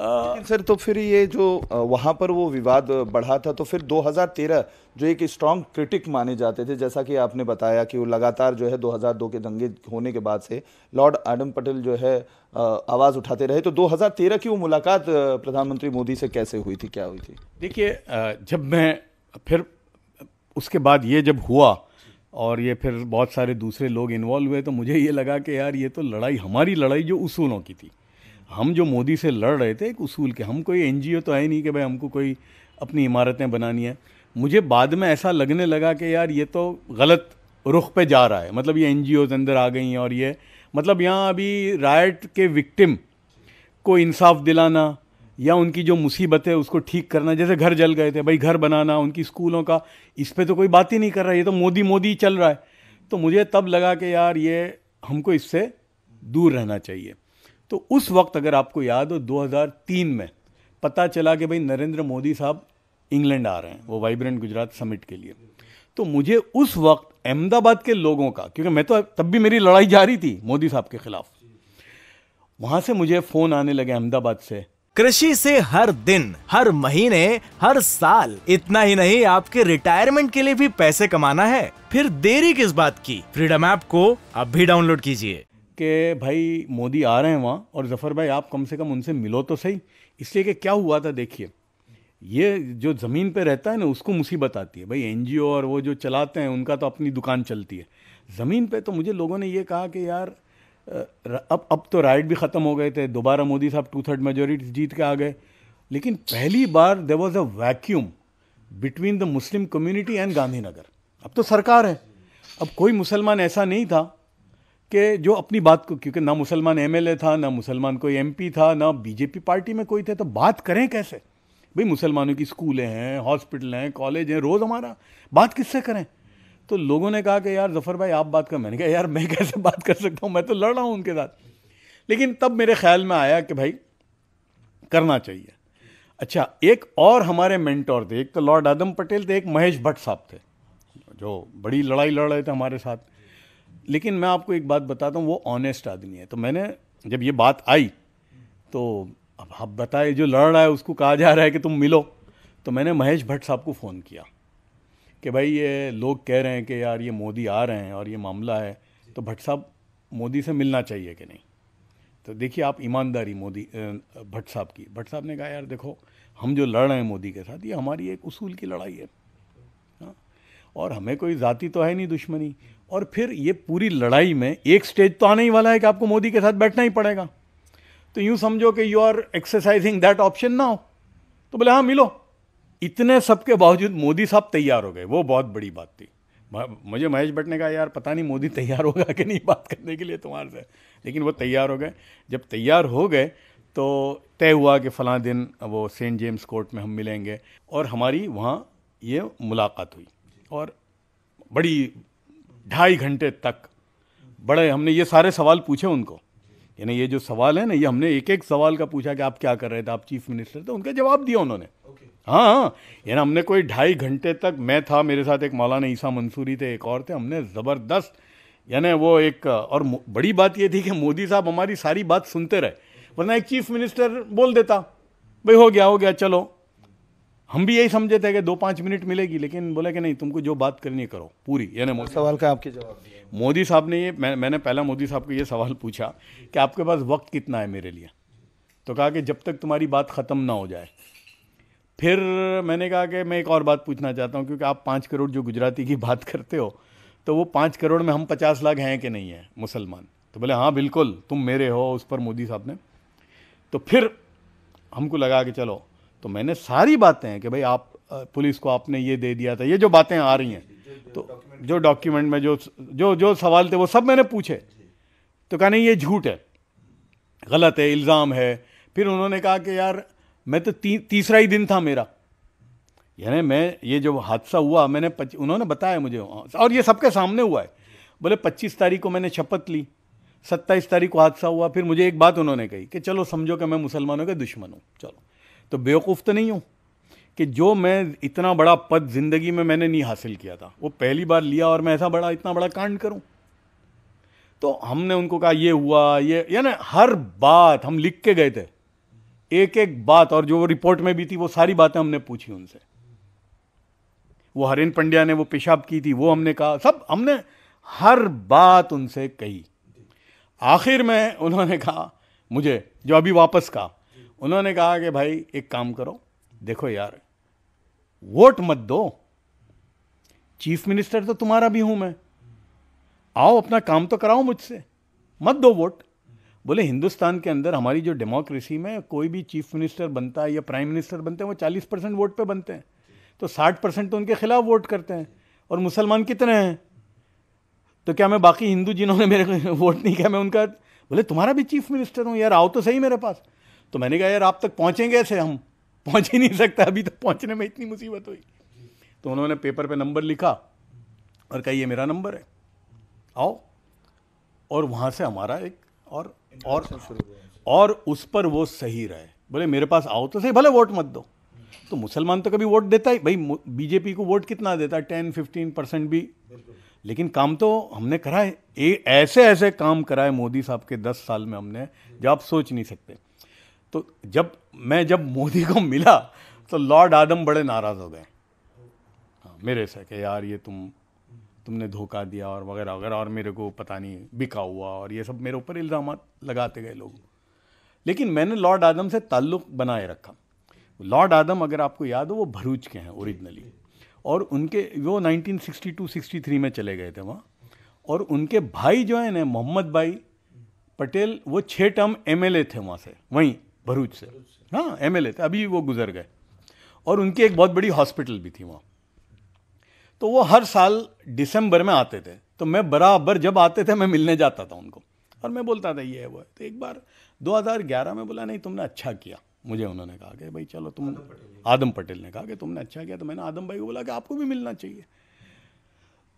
लेकिन सर तो फिर ये जो वहाँ पर वो विवाद बढ़ा था तो फिर 2013 जो एक स्ट्रॉन्ग क्रिटिक माने जाते थे जैसा कि आपने बताया कि वो लगातार जो है 2002 के दंगे होने के बाद से लॉर्ड आडम पटेल जो है आवाज़ उठाते रहे तो 2013 की वो मुलाकात प्रधानमंत्री मोदी से कैसे हुई थी क्या हुई थी देखिए जब मैं फिर उसके बाद ये जब हुआ और ये फिर बहुत सारे दूसरे लोग इन्वॉल्व हुए तो मुझे ये लगा कि यार ये तो लड़ाई हमारी लड़ाई जो उसूलों की थी हम जो मोदी से लड़ रहे थे एक उसूल के हम कोई एनजीओ तो है नहीं कि भाई हमको कोई अपनी इमारतें बनानी है मुझे बाद में ऐसा लगने लगा कि यार ये तो गलत रुख पे जा रहा है मतलब ये एन अंदर आ गई हैं और ये मतलब यहाँ अभी राइट के विक्टिम को इंसाफ दिलाना या उनकी जो मुसीबत है उसको ठीक करना जैसे घर जल गए थे भाई घर बनाना उनकी स्कूलों का इस पर तो कोई बात ही नहीं कर रहा ये तो मोदी मोदी चल रहा है तो मुझे तब लगा कि यार ये हमको इससे दूर रहना चाहिए तो उस वक्त अगर आपको याद हो 2003 में पता चला कि भाई नरेंद्र मोदी साहब इंग्लैंड आ रहे हैं वो वाइब्रेंट गुजरात समिट के लिए तो मुझे उस वक्त अहमदाबाद के लोगों का क्योंकि मैं तो तब भी मेरी लड़ाई जा रही थी मोदी साहब के खिलाफ वहां से मुझे फ़ोन आने लगे अहमदाबाद से कृषि से हर दिन हर महीने हर साल इतना ही नहीं आपके रिटायरमेंट के लिए भी पैसे कमाना है फिर देरी किस बात की फ्रीडम ऐप को अब भी डाउनलोड कीजिए कि भाई मोदी आ रहे हैं वहाँ और ज़फ़र भाई आप कम से कम उनसे मिलो तो सही इसलिए कि क्या हुआ था देखिए ये जो ज़मीन पे रहता है ना उसको मुसीबत आती है भाई एनजीओ और वो जो चलाते हैं उनका तो अपनी दुकान चलती है ज़मीन पे तो मुझे लोगों ने ये कहा कि यार अब अब तो राइट भी ख़त्म हो गए थे दोबारा मोदी साहब टू थर्ड मेजोरिटी जीत के आ गए लेकिन पहली बार there was a vacuum between the Muslim community and Gandhinagar अब तो सरकार है अब कोई मुसलमान ऐसा नहीं था कि जो अपनी बात को क्योंकि ना मुसलमान एम था ना मुसलमान कोई एम था ना बीजेपी पार्टी में कोई थे तो बात करें कैसे भाई मुसलमानों की स्कूलें हैं हॉस्पिटल हैं कॉलेज हैं रोज़ हमारा बात किससे करें तो लोगों ने कहा कि यार जफ़र भाई आप बात कर मैंने कहा यार मैं कैसे बात कर सकता हूँ मैं तो लड़ रहा हूँ उनके साथ लेकिन तब मेरे ख्याल में आया कि भाई करना चाहिए अच्छा एक और हमारे मेंटोर थे एक तो लॉर्ड आदम पटेल थे एक महेश भट्ट साहब थे जो बड़ी लड़ाई लड़ रहे थे हमारे साथ लेकिन मैं आपको एक बात बताता हूँ वो ऑनेस्ट आदमी है तो मैंने जब ये बात आई तो अब आप बताए जो लड़ रहा है उसको कहा जा रहा है कि तुम मिलो तो मैंने महेश भट्ट साहब को फ़ोन किया कि भाई ये लोग कह रहे हैं कि यार ये मोदी आ रहे हैं और ये मामला है तो भट्ट साहब मोदी से मिलना चाहिए कि नहीं तो देखिए आप ईमानदारी मोदी भट्ट साहब की भट्ट साहब ने कहा यार देखो हम जो लड़ रहे हैं मोदी के साथ ये हमारी एक उसूल की लड़ाई है और हमें कोई ज़ाती तो है नहीं दुश्मनी और फिर ये पूरी लड़ाई में एक स्टेज तो आने ही वाला है कि आपको मोदी के साथ बैठना ही पड़ेगा तो यूँ समझो कि you are exercising that option ना हो तो बोले हाँ मिलो इतने सब के बावजूद मोदी साहब तैयार हो गए वो बहुत बड़ी बात थी मुझे महेश भट्ट ने कहा यार पता नहीं मोदी तैयार होगा कि नहीं बात करने के लिए तुम्हारे से लेकिन वो तैयार हो गए जब तैयार हो गए तो तय हुआ कि फ़ला दिन वो सेंट जेम्स कोर्ट में हम मिलेंगे और हमारी वहाँ ये मुलाकात हुई और बड़ी ढाई घंटे तक बड़े हमने ये सारे सवाल पूछे उनको यानी ये जो सवाल है ना ये हमने एक एक सवाल का पूछा कि आप क्या कर रहे थे आप चीफ मिनिस्टर थे उनका जवाब दिया उन्होंने okay. हाँ हाँ यानी हमने कोई ढाई घंटे तक मैं था मेरे साथ एक मौलाना ईसा मंसूरी थे एक और थे हमने ज़बरदस्त यानी वो एक और बड़ी बात ये थी कि मोदी साहब हमारी सारी बात सुनते रहे वरना एक चीफ मिनिस्टर बोल देता भाई हो गया हो गया चलो हम भी यही समझे थे कि दो पाँच मिनट मिलेगी लेकिन बोले कि नहीं तुमको जो बात करनी है करो पूरी यानी मोदी सवाल का आपके जवाब मोदी साहब ने ये मैं, मैंने पहला मोदी साहब को ये सवाल पूछा कि आपके पास वक्त कितना है मेरे लिए तो कहा कि जब तक तुम्हारी बात ख़त्म ना हो जाए फिर मैंने कहा कि मैं एक और बात पूछना चाहता हूँ क्योंकि आप पाँच करोड़ जो गुजराती की बात करते हो तो वो पाँच करोड़ में हम पचास लाख हैं कि नहीं हैं मुसलमान तो बोले हाँ बिल्कुल तुम मेरे हो उस पर मोदी साहब ने तो फिर हमको लगा कि चलो तो मैंने सारी बातें हैं कि भाई आप पुलिस को आपने ये दे दिया था ये जो बातें आ रही हैं तो जो डॉक्यूमेंट में जो जो जो सवाल थे वो सब मैंने पूछे तो कहा नहीं ये झूठ है गलत है इल्ज़ाम है फिर उन्होंने कहा कि यार मैं तो ती, तीसरा ही दिन था मेरा यानी मैं ये जो हादसा हुआ मैंने पच, उन्होंने बताया मुझे और ये सबके सामने हुआ है बोले पच्चीस तारीख को मैंने शपथ ली सत्ताईस तारीख को हादसा हुआ फिर मुझे एक बात उन्होंने कही कि चलो समझो कि मैं मुसलमानों का दुश्मन हूँ चलो तो बेवकूफ़ तो नहीं हूँ कि जो मैं इतना बड़ा पद ज़िंदगी में मैंने नहीं हासिल किया था वो पहली बार लिया और मैं ऐसा बड़ा इतना बड़ा कांड करूँ तो हमने उनको कहा ये हुआ ये यानी हर बात हम लिख के गए थे एक एक बात और जो रिपोर्ट में भी थी वो सारी बातें हमने पूछी उनसे वो हरिन पंड्या ने वो पेशाब की थी वो हमने कहा सब हमने हर बात उनसे कही आखिर में उन्होंने कहा मुझे जो अभी वापस कहा उन्होंने कहा कि भाई एक काम करो देखो यार वोट मत दो चीफ मिनिस्टर तो तुम्हारा भी हूं मैं आओ अपना काम तो कराओ मुझसे मत दो वोट बोले हिंदुस्तान के अंदर हमारी जो डेमोक्रेसी में कोई भी चीफ मिनिस्टर बनता है या प्राइम मिनिस्टर बनते हैं वो चालीस परसेंट वोट पे बनते हैं तो साठ परसेंट तो उनके खिलाफ वोट करते हैं और मुसलमान कितने हैं तो क्या मैं बाकी हिंदू जिन्होंने मेरे वोट नहीं किया मैं उनका बोले तुम्हारा भी चीफ मिनिस्टर हूँ यार आओ तो सही मेरे पास तो मैंने कहा यार आप तक पहुँचेंगे ऐसे हम पहुँच ही नहीं सकते अभी तक पहुँचने में इतनी मुसीबत हुई तो उन्होंने पेपर पे नंबर लिखा और कहा ये मेरा नंबर है आओ और वहाँ से हमारा एक और और और उस पर वो सही रहे बोले मेरे पास आओ तो सही भले वोट मत दो तो मुसलमान तो कभी वोट देता ही भाई बीजेपी को वोट कितना देता है टेन फिफ्टीन परसेंट भी लेकिन काम तो हमने करा है ए, ऐसे ऐसे काम करा है मोदी साहब के दस साल में हमने जो आप सोच नहीं सकते तो जब मैं जब मोदी को मिला तो लॉर्ड आदम बड़े नाराज़ हो गए हाँ, मेरे से कि यार ये तुम तुमने धोखा दिया और वगैरह वगैरह और मेरे को पता नहीं बिका हुआ और ये सब मेरे ऊपर इल्ज़ाम लगाते गए लोग लेकिन मैंने लॉर्ड आदम से ताल्लुक़ बनाए रखा लॉर्ड आदम अगर आपको याद हो वो भरूच के हैं ओरिजिनली और उनके वो 1962-63 में चले गए थे वहाँ और उनके भाई जो है ना मोहम्मद भाई पटेल वो छः टर्म एम थे वहाँ से वहीं भरूच से हाँ एम एल थे अभी वो गुजर गए और उनकी एक बहुत बड़ी हॉस्पिटल भी थी वहाँ तो वो हर साल दिसंबर में आते थे तो मैं बराबर जब आते थे मैं मिलने जाता था उनको और मैं बोलता था ये है वो है तो एक बार 2011 में बोला नहीं तुमने अच्छा किया मुझे उन्होंने कहा कि भाई चलो तुम आदम पटेल ने कहा कि तुमने अच्छा किया तो मैंने आदम भाई को बोला कि आपको भी मिलना चाहिए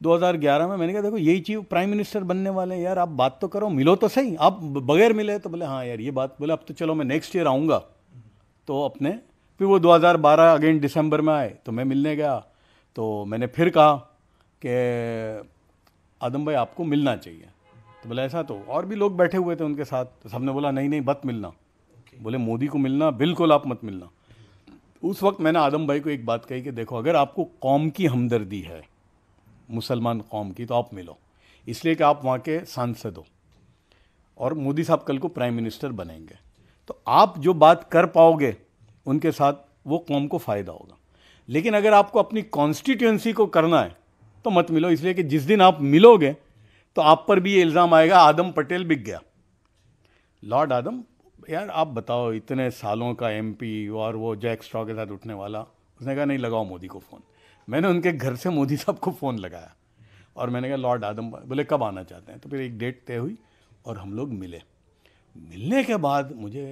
2011 में मैंने कहा देखो यही चीज प्राइम मिनिस्टर बनने वाले हैं यार आप बात तो करो मिलो तो सही आप बगैर मिले तो बोले हाँ यार ये बात बोले अब तो चलो मैं नेक्स्ट ईयर आऊँगा तो अपने फिर वो 2012 अगेन दिसंबर में आए तो मैं मिलने गया तो मैंने फिर कहा कि आदम भाई आपको मिलना चाहिए तो बोले ऐसा तो और भी लोग बैठे हुए थे उनके साथ तो सबने बोला नहीं नहीं मत मिलना बोले मोदी को मिलना बिल्कुल आप मत मिलना उस वक्त मैंने आदम भाई को एक बात कही कि देखो अगर आपको कौम की हमदर्दी है मुसलमान कौम की तो आप मिलो इसलिए कि आप वहाँ के सांसद हो और मोदी साहब कल को प्राइम मिनिस्टर बनेंगे तो आप जो बात कर पाओगे उनके साथ वो कौम को फ़ायदा होगा लेकिन अगर आपको अपनी कॉन्स्टिट्यूंसी को करना है तो मत मिलो इसलिए कि जिस दिन आप मिलोगे तो आप पर भी ये इल्ज़ाम आएगा आदम पटेल बिक गया लॉर्ड आदम यार आप बताओ इतने सालों का एमपी और वो जैक स्ट्रॉ के साथ उठने वाला उसने कहा नहीं लगाओ मोदी को फ़ोन मैंने उनके घर से मोदी साहब को फ़ोन लगाया और मैंने कहा लॉर्ड आदम बोले कब आना चाहते हैं तो फिर एक डेट तय हुई और हम लोग मिले मिलने के बाद मुझे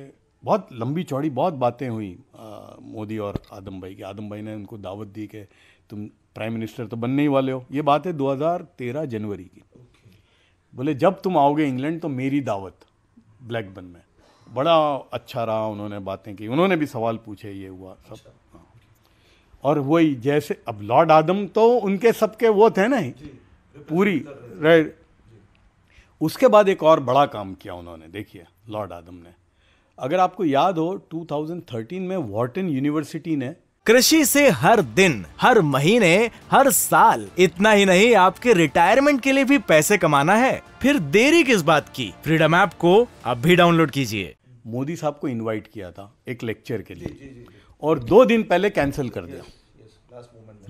बहुत लंबी चौड़ी बहुत बातें हुई मोदी और आदम भाई की आदम भाई ने उनको दावत दी कि तुम प्राइम मिनिस्टर तो बनने ही वाले हो ये बात है 2013 जनवरी की बोले जब तुम आओगे इंग्लैंड तो मेरी दावत ब्लैकबन में बड़ा अच्छा रहा उन्होंने बातें की उन्होंने भी सवाल पूछे ये हुआ सब अच्छा। और वही जैसे अब लॉर्ड आदम तो उनके सबके वो थे ना पूरी राइट उसके बाद एक और बड़ा काम किया उन्होंने देखिए लॉर्ड आदम ने अगर आपको याद हो 2013 में वॉटन यूनिवर्सिटी ने कृषि से हर दिन हर महीने हर साल इतना ही नहीं आपके रिटायरमेंट के लिए भी पैसे कमाना है फिर देरी किस बात की फ्रीडम ऐप को अब भी डाउनलोड कीजिए मोदी साहब को इनवाइट किया था एक लेक्चर के लिए जी, जी, जी। और दो दिन पहले कैंसिल कर दिया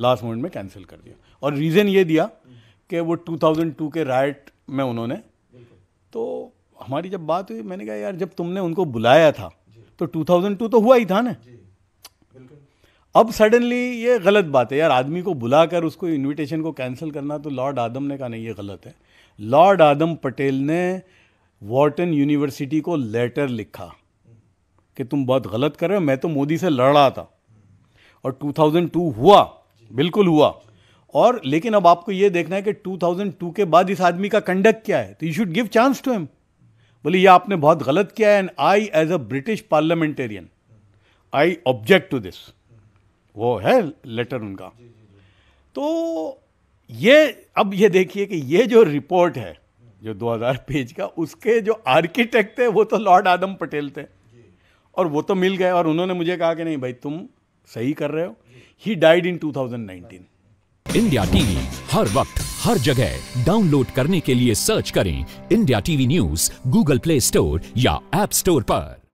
लास्ट मोमेंट में कैंसिल कर दिया और रीज़न ये दिया कि वो 2002 के राइट में उन्होंने तो हमारी जब बात हुई मैंने कहा यार जब तुमने उनको बुलाया था तो 2002 तो हुआ ही था ना अब सडनली ये गलत बात है यार आदमी को बुलाकर उसको इनविटेशन को कैंसिल करना तो लॉर्ड आदम ने कहा नहीं ये गलत है लॉर्ड आदम पटेल ने वॉटन यूनिवर्सिटी को लेटर लिखा कि तुम बहुत गलत कर रहे हो मैं तो मोदी से लड़ रहा था और 2002 हुआ बिल्कुल हुआ और लेकिन अब आपको ये देखना है कि 2002 के बाद इस आदमी का कंडक्ट क्या है तो you should give chance to him बोले ये आपने बहुत गलत किया है and I as a British parliamentarian I object to this वो है लेटर उनका तो ये अब ये देखिए कि ये जो रिपोर्ट है जो 2000 पेज का उसके जो आर्किटेक्ट थे वो तो लॉर्ड आदम पटेल थे और वो तो मिल गए और उन्होंने मुझे कहा कि नहीं भाई तुम सही कर रहे हो he died in 2019 India TV हर वक्त हर जगह डाउनलोड करने के लिए सर्च करें India TV news Google Play Store या एप स्टोर पर